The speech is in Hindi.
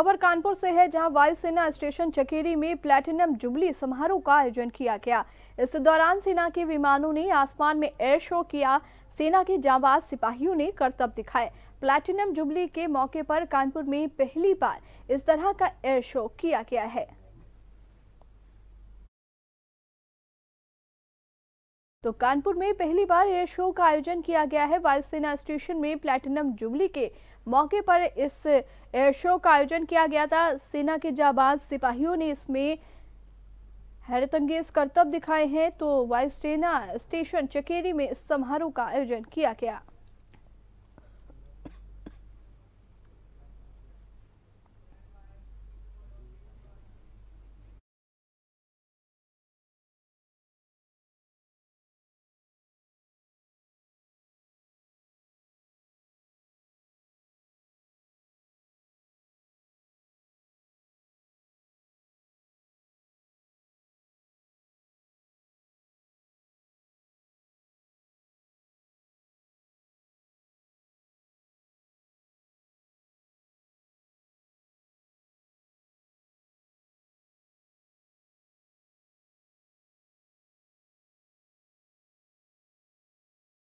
खबर कानपुर से है जहां वायुसेना स्टेशन चकेरी में प्लेटिनम जुबली समारोह का आयोजन किया गया इस दौरान सेना के विमानों ने आसमान में एयर शो किया सेना के जाबाज सिपाहियों ने करतब दिखाए प्लेटिनम जुबली के मौके पर कानपुर में पहली बार इस तरह का एयर शो किया गया है तो कानपुर में पहली बार एयर शो का आयोजन किया गया है वायुसेना स्टेशन में प्लैटिनम जुबली के मौके पर इस एयर शो का आयोजन किया गया था सेना के जाबाज सिपाहियों ने इसमें हैरतंगेज करतब दिखाए हैं तो वायुसेना स्टेशन चकेरी में इस समारोह का आयोजन किया गया